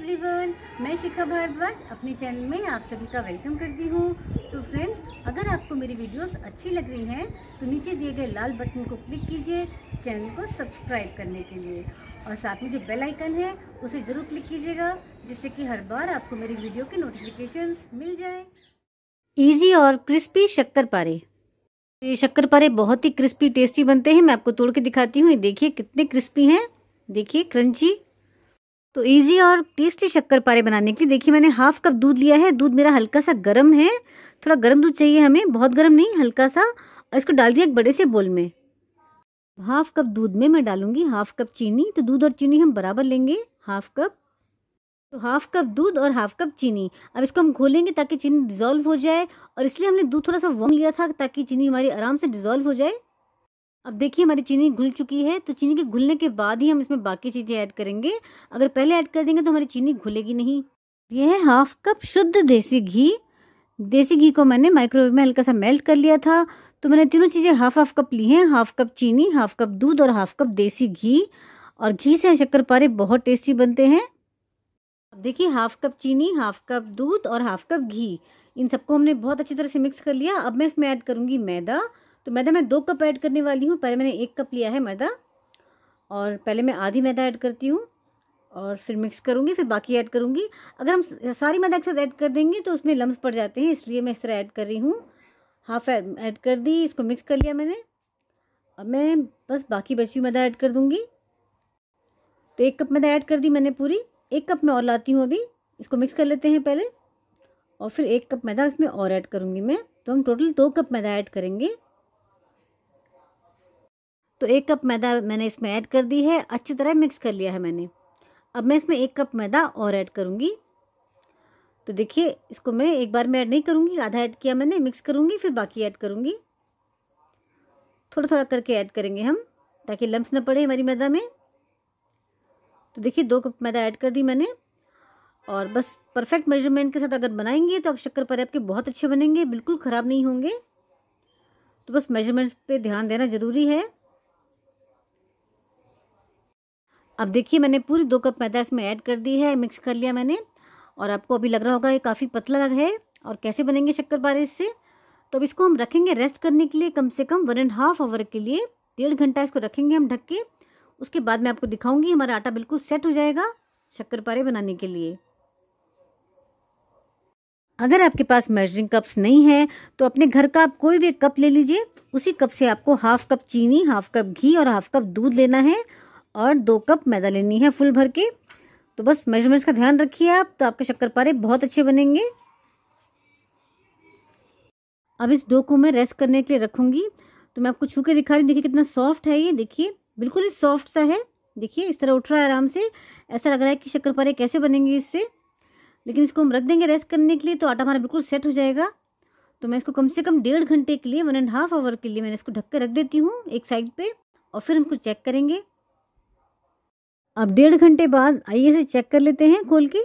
everyone मैं शिखा भारद्वाज अपने channel में आप सभी का वेलकम करती हूँ तो फ्रेंड्स अगर आपको मेरी वीडियोस अच्छी लग रही हैं तो नीचे दिए गए लाल बटन को क्लिक कीजिए चैनल को सब्सक्राइब करने के लिए और साथ में जो बेल आइकन है उसे ज़रूर क्लिक कीजिएगा जिससे कि हर बार आपको मेरी वीडियो के नोटिफिकेशन मिल जाए ईजी और क्रिस्पी शक्कर पारे तो ये शक्कर पारे बहुत ही क्रिस्पी टेस्टी बनते हैं मैं आपको तोड़ के दिखाती हूँ ये देखिए कितने क्रिस्पी हैं देखिए क्रंची तो इजी और टेस्टी शक्कर पारे बनाने के लिए देखिए मैंने हाफ कप दूध लिया है दूध मेरा हल्का सा गर्म है थोड़ा गर्म दूध चाहिए हमें बहुत गर्म नहीं हल्का सा और इसको डाल दिया एक बड़े से बोल में हाफ कप दूध में मैं डालूंगी हाफ कप चीनी तो दूध और चीनी हम बराबर लेंगे हाफ कप तो हाफ कप दूध और हाफ कप चीनी अब इसको हम घोलेंगे ताकि चीनी डिजोल्व हो जाए और इसलिए हमने दूध थोड़ा सा वॉम लिया था ताकि चीनी हमारी आराम से डिजोल्व हो जाए अब देखिए हमारी चीनी घुल चुकी है तो चीनी के घुलने के बाद ही हम इसमें बाकी चीज़ें ऐड करेंगे अगर पहले ऐड कर देंगे तो हमारी चीनी घुलेगी नहीं यह है हाफ कप शुद्ध देसी घी देसी घी को मैंने माइक्रोवेव में हल्का सा मेल्ट कर लिया था तो मैंने तीनों चीज़ें हाफ हाफ कप ली हैं हाफ कप चीनी हाफ कप दूध और हाफ कप देसी घी और घी से पारे बहुत टेस्टी बनते हैं अब देखिए हाफ कप चीनी हाफ कप दूध और हाफ कप घी इन सबको हमने बहुत अच्छी तरह से मिक्स कर लिया अब मैं इसमें ऐड करूँगी मैदा तो मैदा मैं दो कप ऐड करने वाली हूँ पहले मैंने एक कप लिया है मैदा और पहले मैं आधी मैदा ऐड करती हूँ और फिर मिक्स करूँगी फिर बाकी ऐड करूँगी अगर हम सारी मैदा एक साथ ऐड कर देंगे तो उसमें लम्ब पड़ जाते हैं इसलिए मैं इस तरह ऐड कर रही हूँ हाफ ऐड कर दी इसको मिक्स कर लिया मैंने अब मैं बस बाकी बची हुई मैदा ऐड कर दूँगी तो एक कप मैदा ऐड कर दी मैंने पूरी एक कप मैं और लाती हूँ अभी इसको मिक्स कर लेते हैं पहले और फिर एक कप मैदा इसमें और ऐड करूँगी मैं तो हम टोटल दो कप मैदा ऐड करेंगे तो एक कप मैदा मैंने इसमें ऐड कर दी है अच्छी तरह मिक्स कर लिया है मैंने अब मैं इसमें एक कप मैदा और ऐड करूँगी तो देखिए इसको मैं एक बार में ऐड नहीं करूँगी आधा ऐड किया मैंने मिक्स करूँगी फिर बाकी ऐड करूँगी थोड़ा थोड़ा करके ऐड करेंगे हम ताकि लम्स ना पड़े हमारी मैदा में तो देखिए दो कप मैदा ऐड कर दी मैंने और बस परफेक्ट मेजरमेंट के साथ अगर बनाएंगे तो शक्कर पर आपके बहुत अच्छे बनेंगे बिल्कुल ख़राब नहीं होंगे तो बस मेजरमेंट्स पे ध्यान देना ज़रूरी है अब देखिए मैंने पूरी दो कप मैदा इसमें ऐड कर दी है मिक्स कर लिया मैंने और आपको अभी लग रहा होगा ये काफ़ी पतला है और कैसे बनेंगे शक्कर पारे इससे तो अब इसको हम रखेंगे रेस्ट करने के लिए कम से कम वन एंड हाफ आवर के लिए डेढ़ घंटा इसको रखेंगे हम ढक के उसके बाद मैं आपको दिखाऊंगी हमारा आटा बिल्कुल सेट हो जाएगा शक्कर पारे बनाने के लिए अगर आपके पास मेजरिंग कप्स नहीं है तो अपने घर का आप कोई भी कप ले लीजिए उसी कप से आपको हाफ कप चीनी हाफ कप घी और हाफ कप दूध लेना है और दो कप मैदा लेनी है फुल भर के तो बस मेजरमेंट्स का ध्यान रखिए आप तो आपके शक्कर पारे बहुत अच्छे बनेंगे अब इस डो को मैं रेस्ट करने के लिए रखूंगी तो मैं आपको छू के दिखा रही देखिए कितना सॉफ्ट है ये देखिए बिल्कुल ही सॉफ्ट सा है देखिए इस तरह उठ रहा है आराम से ऐसा लग रहा है कि शक्कर पारे कैसे बनेंगे इससे लेकिन इसको हम रख देंगे रेस्ट करने के लिए तो आटा हमारा बिल्कुल सेट हो जाएगा तो मैं इसको कम से कम डेढ़ घंटे के लिए वन एंड हाफ आवर के लिए मैंने इसको ढक कर रख देती हूँ एक साइड पे और फिर हम कुछ चेक करेंगे अब डेढ़ घंटे बाद आइए इसे चेक कर लेते हैं खोल के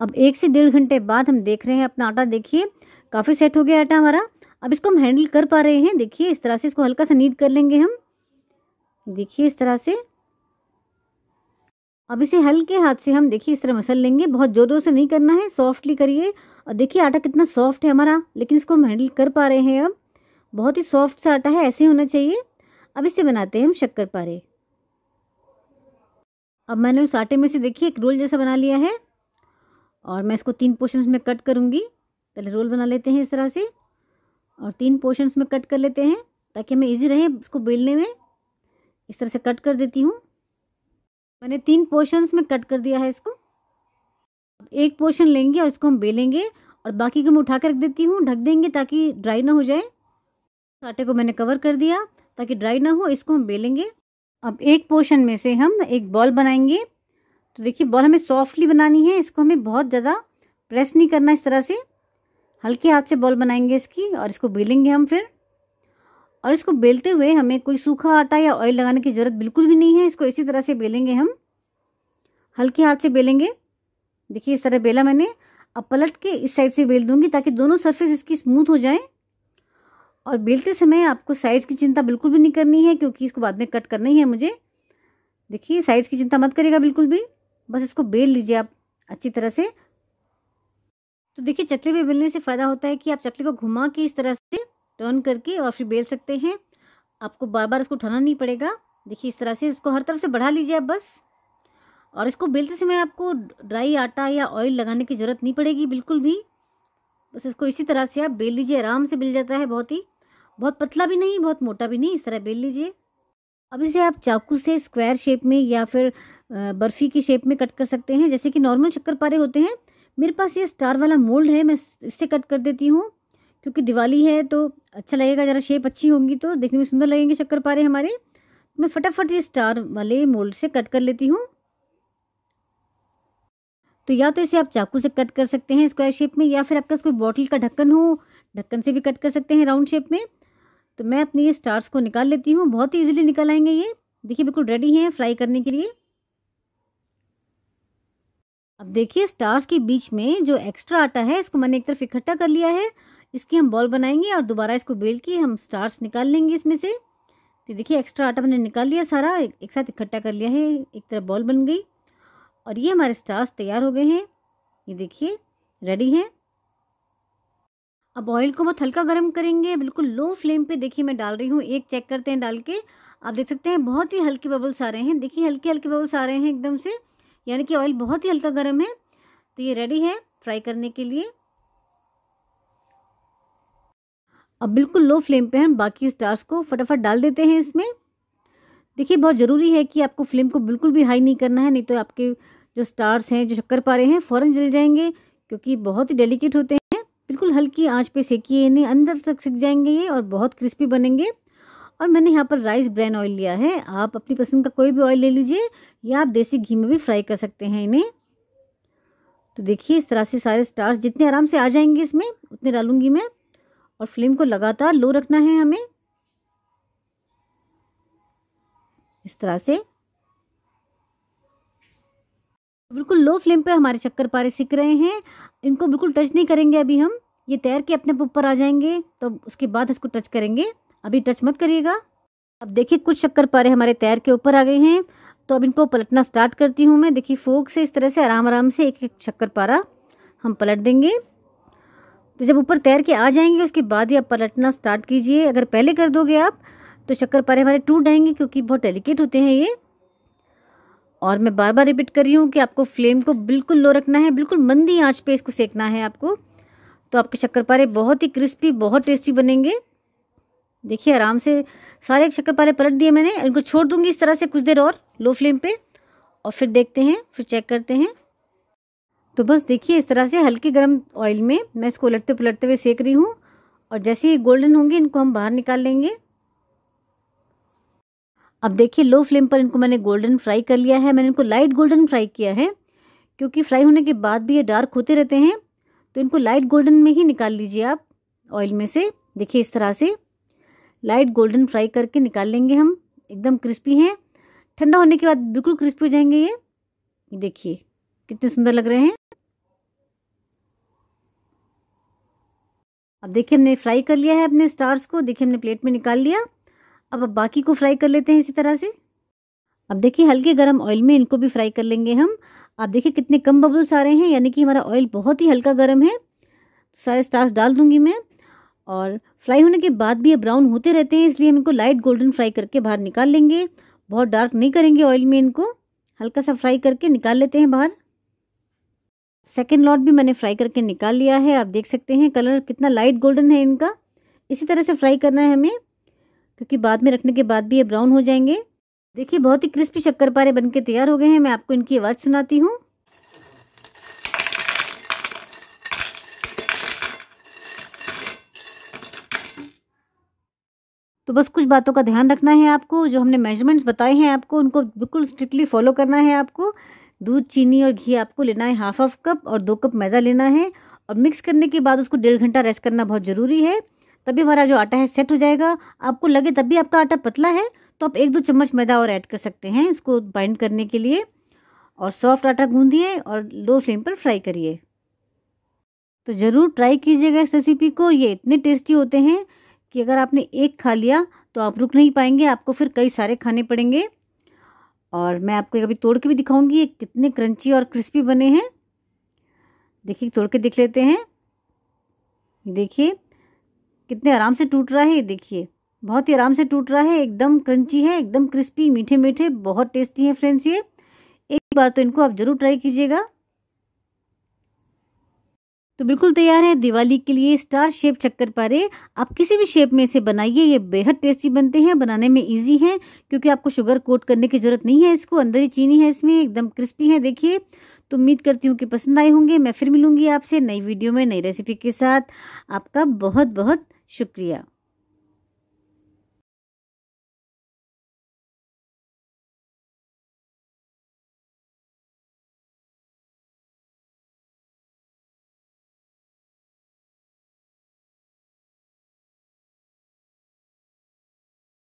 अब एक से डेढ़ घंटे बाद हम देख रहे हैं अपना आटा देखिए काफ़ी सेट हो गया आटा हमारा अब इसको हम हैंडल कर पा रहे हैं देखिए इस तरह से इसको हल्का सा नीट कर लेंगे हम देखिए इस तरह से अब इसे हल्के हाथ से हम देखिए इस तरह मसल लेंगे बहुत ज़ोर ज़ोर से नहीं करना है सॉफ्टली करिए और देखिए आटा कितना सॉफ्ट है हमारा लेकिन इसको हम हैंडल कर पा रहे हैं अब बहुत ही सॉफ्ट सा आटा है ऐसे होना चाहिए अब इसे बनाते हैं हम शक्कर पारे अब मैंने उस आटे में से देखिए एक रोल जैसा बना लिया है और मैं इसको तीन पोर्शंस में कट करूँगी पहले रोल बना लेते हैं इस तरह से और तीन पोर्शंस में कट कर लेते हैं ताकि हमें ईजी रहे इसको बेलने में इस तरह से कट कर देती हूँ मैंने तीन पोर्शंस में कट कर दिया है इसको एक पोर्शन लेंगे और इसको हम बेलेंगे और बाकी को मैं उठा कर रख देती हूँ ढक देंगे ताकि ड्राई ना हो जाए आटे को मैंने कवर कर दिया ताकि ड्राई ना हो इसको हम बेलेंगे अब एक पोर्शन में से हम एक बॉल बनाएंगे तो देखिए बॉल हमें सॉफ्टली बनानी है इसको हमें बहुत ज़्यादा प्रेस नहीं करना इस तरह से हल्के हाथ से बॉल बनाएंगे इसकी और इसको बेलेंगे हम फिर और इसको बेलते हुए हमें कोई सूखा आटा या ऑयल लगाने की ज़रूरत बिल्कुल भी नहीं है इसको इसी तरह से बेलेंगे हम हल्के हाथ से बेलेंगे देखिए इस तरह बेला मैंने अब पलट के इस साइड से बेल दूंगी ताकि दोनों सरफेस इसकी स्मूथ हो जाएं और बेलते समय आपको साइड्स की चिंता बिल्कुल भी नहीं करनी है क्योंकि इसको बाद में कट करना ही है मुझे देखिए साइड्स की चिंता मत करेगा बिल्कुल भी बस इसको बेल लीजिए आप अच्छी तरह से तो देखिए चकली पे बेलने से फ़ायदा होता है कि आप चकली को घुमा के इस तरह से टर्न करके और फिर बेल सकते हैं आपको बार बार इसको उठाना नहीं पड़ेगा देखिए इस तरह से इसको हर तरफ से बढ़ा लीजिए आप बस और इसको बेलते समय आपको ड्राई आटा या ऑयल लगाने की ज़रूरत नहीं पड़ेगी बिल्कुल भी बस इसको इसी तरह से आप बेल लीजिए आराम से बिल जाता है बहुत ही बहुत पतला भी नहीं बहुत मोटा भी नहीं इस तरह बेल लीजिए अब इसे आप चाकू से स्क्वायर शेप में या फिर बर्फ़ी की शेप में कट कर सकते हैं जैसे कि नॉर्मल शक्कर पारे होते हैं मेरे पास ये स्टार वाला मोल्ड है मैं इससे कट कर देती हूँ क्योंकि दिवाली है तो अच्छा लगेगा ज़रा शेप अच्छी होगी तो देखने में सुंदर लगेंगे शक्कर पारे हमारे तो मैं फटाफट ये स्टार वाले मोल्ड से कट कर लेती हूँ तो या तो इसे आप चाकू से कट कर सकते हैं स्क्वायर शेप में या फिर आपका कोई बॉटल का ढक्कन हो ढक्कन से भी कट कर सकते हैं राउंड शेप में तो मैं अपने ये स्टार्स को निकाल लेती हूँ बहुत ही ईजिली निकल आएंगे ये देखिए बिल्कुल रेडी हैं फ्राई करने के लिए अब देखिए स्टार्स के बीच में जो एक्स्ट्रा आटा है इसको मैंने एक तरफ इकट्ठा कर लिया है इसकी हम बॉल बनाएंगे और दोबारा इसको बेल के हम स्टार्स निकाल लेंगे इसमें से तो देखिए एक्स्ट्रा आटा मैंने निकाल लिया सारा एक साथ इकट्ठा कर लिया है एक तरफ बॉल बन गई और ये हमारे स्टार्स तैयार हो गए हैं ये देखिए रेडी हैं अब ऑयल को बहुत हल्का गर्म करेंगे बिल्कुल लो फ्लेम पे देखिए मैं डाल रही हूँ एक चेक करते हैं डाल के आप देख सकते हैं बहुत ही हल्के बबल्स आ रहे हैं देखिए हल्के हल्के बबल्स आ रहे हैं एकदम से यानी कि ऑयल बहुत ही हल्का गर्म है तो ये रेडी है फ्राई करने के लिए अब बिल्कुल लो फ्लेम पे हम बाकी स्टार्स को फटाफट डाल देते हैं इसमें देखिए बहुत ज़रूरी है कि आपको फ्लेम को बिल्कुल भी हाई नहीं करना है नहीं तो आपके जो स्टार्स हैं जो शक्कर पारे हैं फ़ौरन जल जाएंगे क्योंकि बहुत ही डेलिकेट होते हैं बिल्कुल हल्की आंच पे सेकिए इन्हें अंदर तक सिक जाएंगे ये और बहुत क्रिस्पी बनेंगे और मैंने यहाँ पर राइस ब्रैन ऑयल लिया है आप अपनी पसंद का कोई भी ऑयल ले लीजिए या आप देसी घी में भी फ्राई कर सकते हैं इन्हें तो देखिए इस तरह से सारे स्टार्स जितने आराम से आ जाएंगे इसमें उतने डालूंगी मैं और फ्लेम को लगातार लो रखना है हमें इस तरह से बिल्कुल लो फ्लेम पे हमारे चक्कर पारे सिक रहे हैं इनको बिल्कुल टच नहीं करेंगे अभी हम ये तैर के अपने ऊपर आ जाएंगे तो उसके बाद इसको टच करेंगे अभी टच मत करिएगा अब देखिए कुछ शक्कर पारे हमारे तैर के ऊपर आ गए हैं तो अब इनको पलटना स्टार्ट करती हूँ मैं देखिए फोक से इस तरह से आराम आराम से एक एक शक्कर पारा हम पलट देंगे तो जब ऊपर तैर के आ जाएंगे उसके बाद ही आप पलटना स्टार्ट कीजिए अगर पहले कर दोगे आप तो शक्कर पारे हमारे टूट जाएंगे क्योंकि बहुत डेलिकेट होते हैं ये और मैं बार बार रिपीट कर रही हूँ कि आपको फ्लेम को बिल्कुल लो रखना है बिल्कुल मंदी आँच पर इसको सेकना है आपको तो आपके शक्करपारे बहुत ही क्रिस्पी बहुत टेस्टी बनेंगे देखिए आराम से सारे शक्करपारे पलट दिए मैंने इनको छोड़ दूंगी इस तरह से कुछ देर और लो फ्लेम पे और फिर देखते हैं फिर चेक करते हैं तो बस देखिए इस तरह से हल्के गर्म ऑयल में मैं इसको उलटते पलटते हुए सेक रही हूँ और जैसे ही गोल्डन होंगे इनको हम बाहर निकाल लेंगे अब देखिए लो फ्लेम पर इनको मैंने गोल्डन फ्राई कर लिया है मैंने इनको लाइट गोल्डन फ्राई किया है क्योंकि फ्राई होने के बाद भी ये डार्क होते रहते हैं तो इनको लाइट गोल्डन में ही निकाल लीजिए आप ऑयल में से देखिए इस तरह से लाइट गोल्डन फ्राई करके निकाल लेंगे हम एकदम क्रिस्पी हैं ठंडा होने के बाद बिल्कुल क्रिस्पी हो जाएंगे ये देखिए कितने सुंदर लग रहे हैं अब देखिए हमने फ्राई कर लिया है अपने स्टार्स को देखिए हमने प्लेट में निकाल लिया अब अब बाकी को फ्राई कर लेते हैं इसी तरह से अब देखिए हल्के गर्म ऑयल में इनको भी फ्राई कर लेंगे हम आप देखिए कितने कम बबल्स आ रहे हैं यानी कि हमारा ऑयल बहुत ही हल्का गर्म है सारे स्टार्स डाल दूंगी मैं और फ्राई होने के बाद भी ये ब्राउन होते रहते हैं इसलिए हम इनको लाइट गोल्डन फ्राई करके बाहर निकाल लेंगे बहुत डार्क नहीं करेंगे ऑयल में इनको हल्का सा फ्राई करके निकाल लेते हैं बाहर सेकेंड लॉट भी मैंने फ्राई करके निकाल लिया है आप देख सकते हैं कलर कितना लाइट गोल्डन है इनका इसी तरह से फ्राई करना है हमें क्योंकि बाद में रखने के बाद भी ये ब्राउन हो जाएंगे देखिए बहुत ही क्रिस्पी शक्कर पारे बन के तैयार हो गए हैं मैं आपको इनकी आवाज़ सुनाती हूँ तो बस कुछ बातों का ध्यान रखना है आपको जो हमने मेजरमेंट्स बताए हैं आपको उनको बिल्कुल स्ट्रिक्टली फॉलो करना है आपको दूध चीनी और घी आपको लेना है हाफ हाफ कप और दो कप मैदा लेना है और मिक्स करने के बाद उसको डेढ़ घंटा रेस्ट करना बहुत ज़रूरी है तभी हमारा जो आटा है सेट हो जाएगा आपको लगे तब भी आपका आटा पतला है तो आप एक दो चम्मच मैदा और ऐड कर सकते हैं इसको बाइंड करने के लिए और सॉफ्ट आटा गूंदिए और लो फ्लेम पर फ्राई करिए तो ज़रूर ट्राई कीजिएगा इस रेसिपी को ये इतने टेस्टी होते हैं कि अगर आपने एक खा लिया तो आप रुक नहीं पाएंगे आपको फिर कई सारे खाने पड़ेंगे और मैं आपको कभी तोड़ के भी दिखाऊंगी ये कितने क्रंची और क्रिस्पी बने हैं देखिए तोड़ के दिख लेते हैं देखिए कितने आराम से टूट रहा है ये देखिए बहुत ही आराम से टूट रहा है एकदम क्रंची है एकदम क्रिस्पी मीठे मीठे बहुत टेस्टी है फ्रेंड्स ये एक बार तो इनको आप ज़रूर ट्राई कीजिएगा तो बिल्कुल तैयार है दिवाली के लिए स्टार शेप चक्कर पारे आप किसी भी शेप में इसे बनाइए ये बेहद टेस्टी बनते हैं बनाने में इजी है क्योंकि आपको शुगर कोट करने की ज़रूरत नहीं है इसको अंदर ही चीनी है इसमें एकदम क्रिस्पी है देखिए तो उम्मीद करती हूँ कि पसंद आए होंगे मैं फिर मिलूंगी आपसे नई वीडियो में नई रेसिपी के साथ आपका बहुत बहुत शुक्रिया